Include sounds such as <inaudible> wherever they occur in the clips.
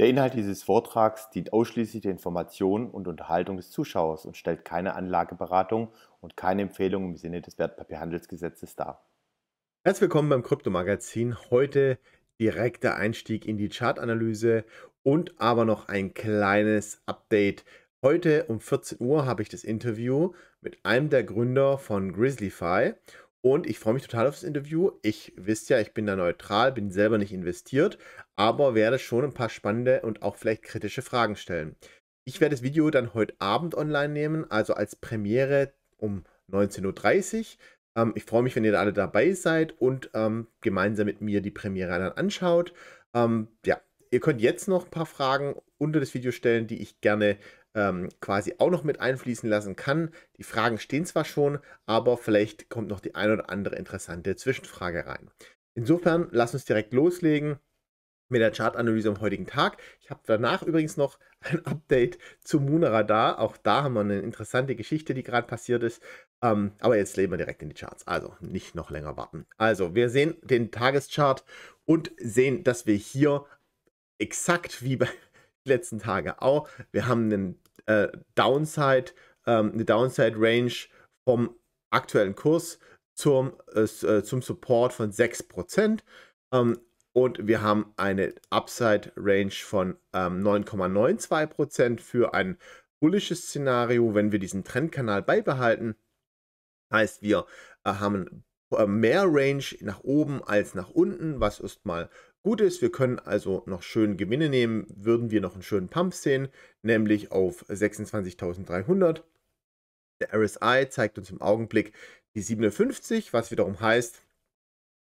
Der Inhalt dieses Vortrags dient ausschließlich der Information und Unterhaltung des Zuschauers und stellt keine Anlageberatung und keine Empfehlung im Sinne des Wertpapierhandelsgesetzes dar. Herzlich willkommen beim Kryptomagazin. Heute direkter Einstieg in die Chartanalyse und aber noch ein kleines Update. Heute um 14 Uhr habe ich das Interview mit einem der Gründer von Grizzlyfy und ich freue mich total auf das Interview. Ich wisst ja, ich bin da neutral, bin selber nicht investiert, aber werde schon ein paar spannende und auch vielleicht kritische Fragen stellen. Ich werde das Video dann heute Abend online nehmen, also als Premiere um 19.30 Uhr. Ähm, ich freue mich, wenn ihr da alle dabei seid und ähm, gemeinsam mit mir die Premiere dann anschaut. Ähm, ja, ihr könnt jetzt noch ein paar Fragen unter das Video stellen, die ich gerne ähm, quasi auch noch mit einfließen lassen kann. Die Fragen stehen zwar schon, aber vielleicht kommt noch die ein oder andere interessante Zwischenfrage rein. Insofern, lass uns direkt loslegen mit der Chartanalyse am heutigen Tag. Ich habe danach übrigens noch <laughs> ein Update zum Moonradar. Auch da haben wir eine interessante Geschichte, die gerade passiert ist. Ähm, aber jetzt leben wir direkt in die Charts. Also nicht noch länger warten. Also wir sehen den Tageschart und sehen, dass wir hier exakt wie bei letzten Tage auch. Wir haben einen äh, Downside, ähm, eine Downside Range vom aktuellen Kurs zum, äh, äh zum Support von 6%. Ähm, und wir haben eine Upside Range von ähm, 9,92% für ein bullisches Szenario, wenn wir diesen Trendkanal beibehalten. Heißt, wir äh, haben äh, mehr Range nach oben als nach unten, was erstmal Gut ist, wir können also noch schön Gewinne nehmen, würden wir noch einen schönen Pump sehen, nämlich auf 26.300. Der RSI zeigt uns im Augenblick die 57, was wiederum heißt,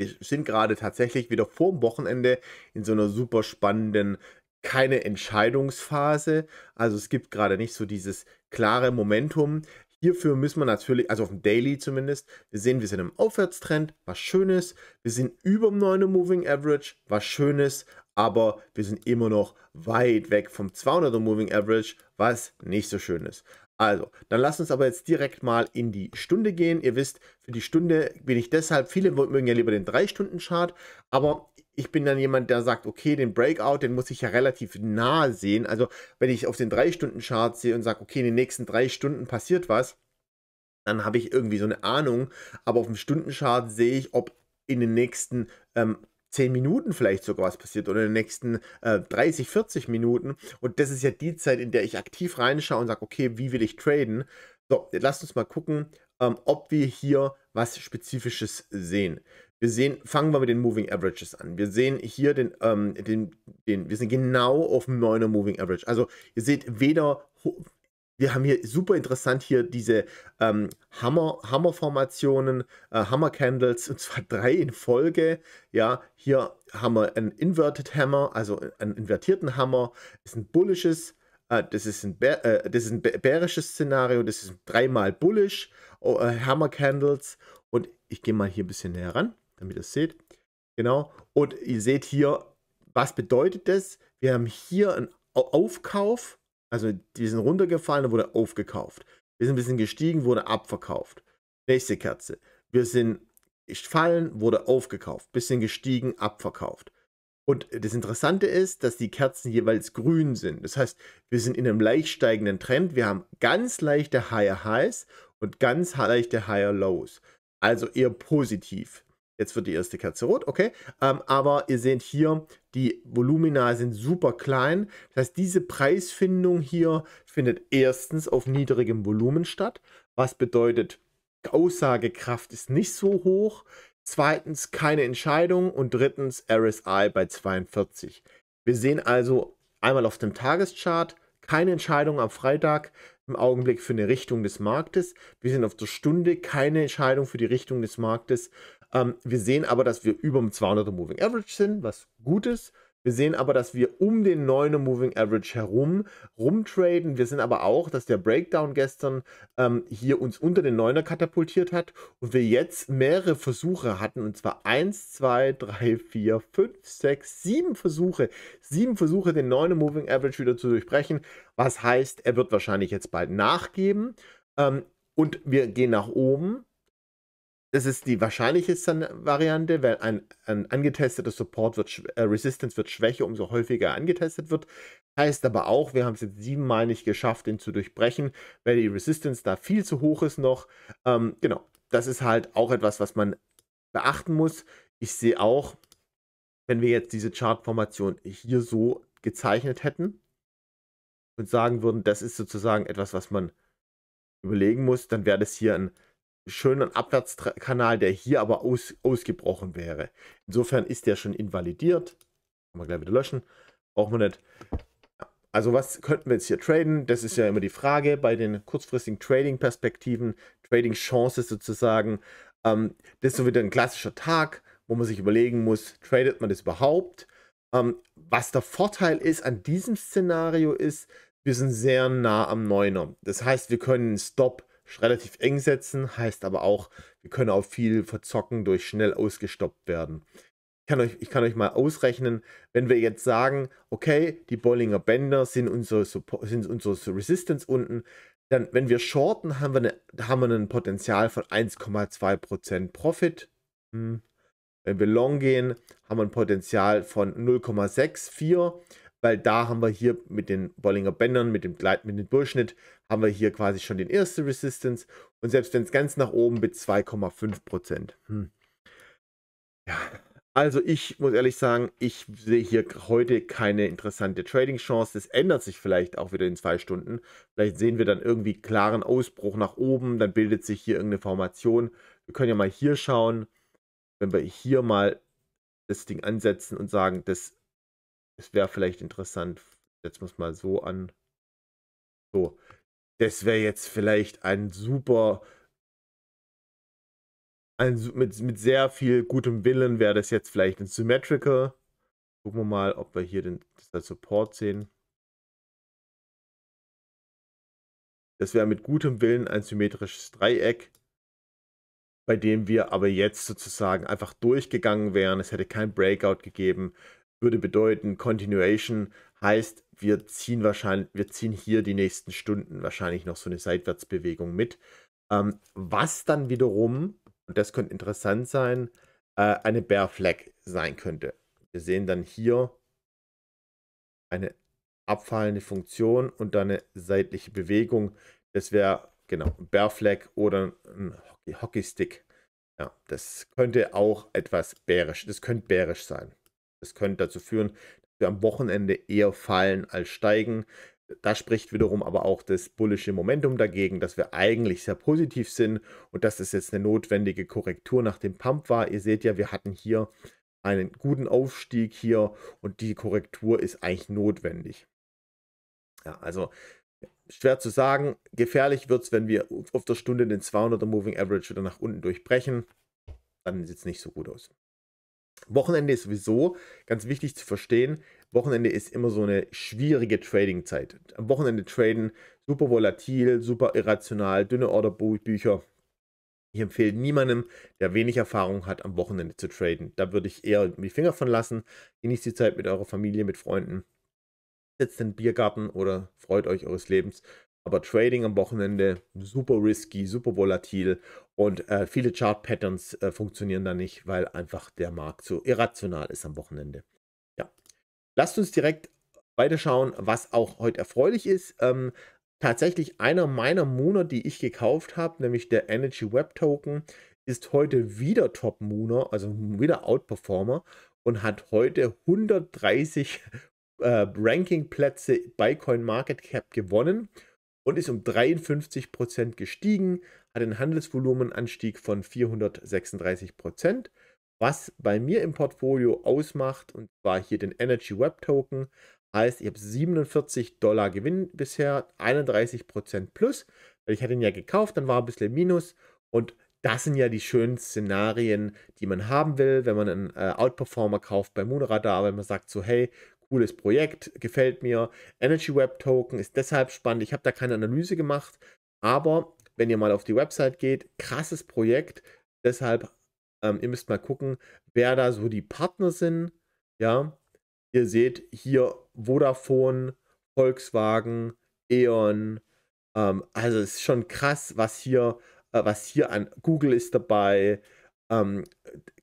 wir sind gerade tatsächlich wieder vor dem Wochenende in so einer super spannenden keine Entscheidungsphase. Also es gibt gerade nicht so dieses klare Momentum. Hierfür müssen wir natürlich, also auf dem Daily zumindest, wir sehen, wir sind im Aufwärtstrend, was Schönes. Wir sind über dem 9 Moving Average, was Schönes, aber wir sind immer noch weit weg vom 200er Moving Average, was nicht so schön ist. Also, dann lasst uns aber jetzt direkt mal in die Stunde gehen. Ihr wisst, für die Stunde bin ich deshalb, viele mögen ja lieber den 3-Stunden-Chart, aber ich bin dann jemand, der sagt, okay, den Breakout, den muss ich ja relativ nah sehen. Also wenn ich auf den 3-Stunden-Chart sehe und sage, okay, in den nächsten drei Stunden passiert was, dann habe ich irgendwie so eine Ahnung. Aber auf dem Stundenchart sehe ich, ob in den nächsten ähm, 10 Minuten vielleicht sogar was passiert oder in den nächsten äh, 30, 40 Minuten. Und das ist ja die Zeit, in der ich aktiv reinschaue und sage, okay, wie will ich traden? So, lasst uns mal gucken, ähm, ob wir hier was Spezifisches sehen. Wir sehen, fangen wir mit den Moving Averages an. Wir sehen hier den, ähm, den, den wir sind genau auf dem 9er Moving Average. Also ihr seht weder, wir haben hier super interessant hier diese ähm, Hammer, Hammer-Formationen, äh, Hammer-Candles, und zwar <laughs> drei in Folge. Ja, hier haben wir einen Inverted Hammer, also einen invertierten Hammer, das ist ein bullisches, äh, das, ist ein Bär, äh, das ist ein bärisches Szenario, das ist dreimal bullish, oh, äh, Hammer Candles und ich gehe mal hier ein bisschen näher ran damit ihr es seht. Genau. Und ihr seht hier, was bedeutet das? Wir haben hier einen Aufkauf, also die sind runtergefallen, wurde aufgekauft. Wir sind ein bisschen gestiegen, wurde abverkauft. Nächste Kerze. Wir sind fallen, wurde aufgekauft. Bisschen gestiegen, abverkauft. Und das Interessante ist, dass die Kerzen jeweils grün sind. Das heißt, wir sind in einem leicht steigenden Trend. Wir haben ganz leichte Higher Highs und ganz leichte Higher Lows. Also eher positiv. Jetzt wird die erste Kerze rot, okay. Ähm, aber ihr seht hier, die Volumina sind super klein. Das heißt, diese Preisfindung hier findet erstens auf niedrigem Volumen statt, was bedeutet, Aussagekraft ist nicht so hoch. Zweitens keine Entscheidung und drittens RSI bei 42. Wir sehen also einmal auf dem Tageschart keine Entscheidung am Freitag, im Augenblick für eine Richtung des Marktes. Wir sind auf der Stunde, keine Entscheidung für die Richtung des Marktes. Ähm, wir sehen aber, dass wir über dem 200er Moving Average sind, was gut ist. Wir sehen aber, dass wir um den 9er Moving Average herum rumtraden. Wir sehen aber auch, dass der Breakdown gestern ähm, hier uns unter den 9er katapultiert hat und wir jetzt mehrere Versuche hatten. Und zwar 1, 2, 3, 4, 5, 6, 7 Versuche. 7 Versuche, den 9er Moving Average wieder zu durchbrechen. Was heißt, er wird wahrscheinlich jetzt bald nachgeben. Ähm, und wir gehen nach oben das ist die wahrscheinlichste Variante, weil ein, ein angetesteter Support wird, äh, Resistance wird schwächer, umso häufiger angetestet wird. Heißt aber auch, wir haben es jetzt siebenmal nicht geschafft, ihn zu durchbrechen, weil die Resistance da viel zu hoch ist noch. Ähm, genau, das ist halt auch etwas, was man beachten muss. Ich sehe auch, wenn wir jetzt diese Chartformation hier so gezeichnet hätten und sagen würden, das ist sozusagen etwas, was man überlegen muss, dann wäre das hier ein schönen Abwärtskanal, der hier aber aus, ausgebrochen wäre. Insofern ist der schon invalidiert. Kann man gleich wieder löschen. Brauchen wir nicht. Also was könnten wir jetzt hier traden? Das ist ja immer die Frage bei den kurzfristigen Trading-Perspektiven, trading chances sozusagen. Ähm, das ist so wieder ein klassischer Tag, wo man sich überlegen muss, tradet man das überhaupt? Ähm, was der Vorteil ist an diesem Szenario ist, wir sind sehr nah am Neuner. Das heißt, wir können einen Stop relativ eng setzen, heißt aber auch, wir können auch viel verzocken durch schnell ausgestoppt werden. Ich kann, euch, ich kann euch mal ausrechnen, wenn wir jetzt sagen, okay, die Bollinger Bänder sind unsere, sind unsere Resistance unten, dann, wenn wir shorten, haben wir, eine, haben wir ein Potenzial von 1,2% Profit. Hm. Wenn wir long gehen, haben wir ein Potenzial von 0,64% weil da haben wir hier mit den Bollinger Bändern, mit dem Gleit, mit dem Durchschnitt, haben wir hier quasi schon den erste Resistance und selbst wenn es ganz nach oben mit 2,5 Prozent. Hm. Ja, also ich muss ehrlich sagen, ich sehe hier heute keine interessante Trading-Chance. Das ändert sich vielleicht auch wieder in zwei Stunden. Vielleicht sehen wir dann irgendwie klaren Ausbruch nach oben, dann bildet sich hier irgendeine Formation. Wir können ja mal hier schauen, wenn wir hier mal das Ding ansetzen und sagen, das es wäre vielleicht interessant, setzen wir es mal so an. So, das wäre jetzt vielleicht ein super. Ein, mit, mit sehr viel gutem Willen wäre das jetzt vielleicht ein Symmetrical. Gucken wir mal, ob wir hier den Support sehen. Das wäre mit gutem Willen ein symmetrisches Dreieck, bei dem wir aber jetzt sozusagen einfach durchgegangen wären. Es hätte kein Breakout gegeben würde bedeuten, Continuation heißt, wir ziehen wahrscheinlich, wir ziehen hier die nächsten Stunden wahrscheinlich noch so eine Seitwärtsbewegung mit. Ähm, was dann wiederum, und das könnte interessant sein, äh, eine Bear Flag sein könnte. Wir sehen dann hier eine abfallende Funktion und dann eine seitliche Bewegung. Das wäre genau ein Bear Flag oder ein Hockey, Stick. Ja, das könnte auch etwas bärisch, das könnte bärisch sein. Es könnte dazu führen, dass wir am Wochenende eher fallen als steigen. Da spricht wiederum aber auch das bullische Momentum dagegen, dass wir eigentlich sehr positiv sind und dass es jetzt eine notwendige Korrektur nach dem Pump war. Ihr seht ja, wir hatten hier einen guten Aufstieg hier und die Korrektur ist eigentlich notwendig. Ja, also schwer zu sagen. Gefährlich wird es, wenn wir auf der Stunde den 200er Moving Average wieder nach unten durchbrechen. Dann sieht es nicht so gut aus. Wochenende ist sowieso ganz wichtig zu verstehen. Wochenende ist immer so eine schwierige Trading-Zeit. Am Wochenende traden super volatil, super irrational, dünne Orderbücher. Ich empfehle niemandem, der wenig Erfahrung hat, am Wochenende zu traden. Da würde ich eher die Finger von lassen. Genießt die Zeit mit eurer Familie, mit Freunden. Setzt in den Biergarten oder freut euch eures Lebens. Aber Trading am Wochenende super risky, super volatil und äh, viele Chart-Patterns äh, funktionieren da nicht, weil einfach der Markt so irrational ist am Wochenende. Ja. Lasst uns direkt weiterschauen, was auch heute erfreulich ist. Ähm, tatsächlich einer meiner Mooner, die ich gekauft habe, nämlich der Energy Web Token, ist heute wieder Top Mooner, also wieder Outperformer und hat heute 130 äh, Ranking-Plätze bei CoinMarketCap gewonnen und ist um 53% gestiegen, hat einen Handelsvolumenanstieg von 436 Prozent. Was bei mir im Portfolio ausmacht, und zwar hier den Energy Web Token, heißt, ich habe 47 Dollar Gewinn bisher, 31 Prozent plus. Ich hatte ihn ja gekauft, dann war ein bisschen Minus und das sind ja die schönen Szenarien, die man haben will, wenn man einen äh, Outperformer kauft bei Moonradar, wenn man sagt so, hey, cooles Projekt, gefällt mir. Energy Web Token ist deshalb spannend. Ich habe da keine Analyse gemacht, aber wenn ihr mal auf die Website geht. Krasses Projekt. Deshalb, ähm, ihr müsst mal gucken, wer da so die Partner sind. Ja, ihr seht hier Vodafone, Volkswagen, E.ON. Ähm, also es ist schon krass, was hier, äh, was hier an Google ist dabei. Ähm,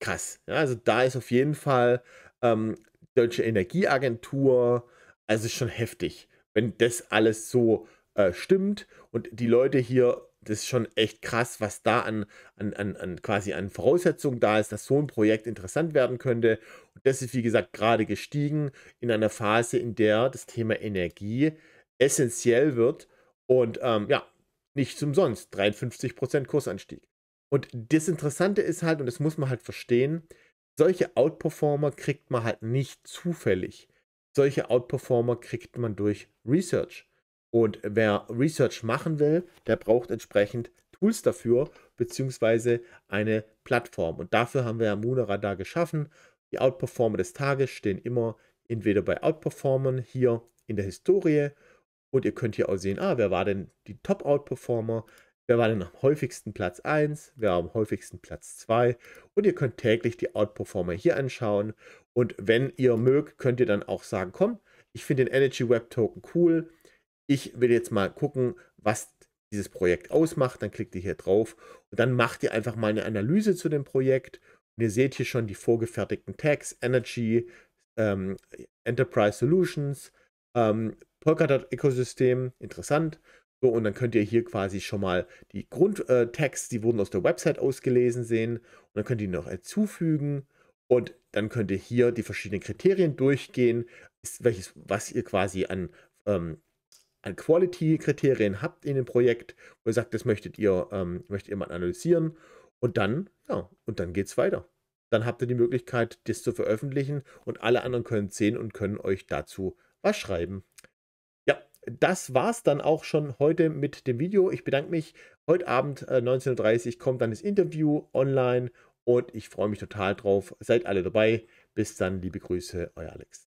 krass. Ja, also da ist auf jeden Fall ähm, Deutsche Energieagentur. Also es ist schon heftig, wenn das alles so äh, stimmt und die Leute hier das ist schon echt krass, was da an, an, an, an quasi an Voraussetzungen da ist, dass so ein Projekt interessant werden könnte. Und das ist, wie gesagt, gerade gestiegen in einer Phase, in der das Thema Energie essentiell wird. Und ähm, ja, nichts umsonst. 53% Kursanstieg. Und das Interessante ist halt, und das muss man halt verstehen, solche Outperformer kriegt man halt nicht zufällig. Solche Outperformer kriegt man durch Research. Und wer Research machen will, der braucht entsprechend Tools dafür, beziehungsweise eine Plattform. Und dafür haben wir ja Moonradar geschaffen. Die Outperformer des Tages stehen immer entweder bei Outperformern hier in der Historie und ihr könnt hier auch sehen, ah, wer war denn die Top-Outperformer, wer war denn am häufigsten Platz 1, wer am häufigsten Platz 2 und ihr könnt täglich die Outperformer hier anschauen und wenn ihr mögt, könnt ihr dann auch sagen, komm, ich finde den Energy Web Token cool, ich will jetzt mal gucken, was dieses Projekt ausmacht. Dann klickt ihr hier drauf und dann macht ihr einfach mal eine Analyse zu dem Projekt. Und ihr seht hier schon die vorgefertigten Tags, Energy, ähm, Enterprise Solutions, ähm, Polkadot Ecosystem, interessant. So, und dann könnt ihr hier quasi schon mal die Grundtags, äh, die wurden aus der Website ausgelesen, sehen. Und dann könnt ihr noch hinzufügen. Und dann könnt ihr hier die verschiedenen Kriterien durchgehen, welches, was ihr quasi an ähm, an Quality-Kriterien habt in dem Projekt, wo ihr sagt, das möchtet ihr, ähm, möchtet ihr mal analysieren. Und dann, ja, und dann geht's weiter. Dann habt ihr die Möglichkeit, das zu veröffentlichen und alle anderen können sehen und können euch dazu was schreiben. Ja, das war's dann auch schon heute mit dem Video. Ich bedanke mich. Heute Abend äh, 19.30 Uhr kommt dann das Interview online und ich freue mich total drauf. Seid alle dabei. Bis dann, liebe Grüße, euer Alex.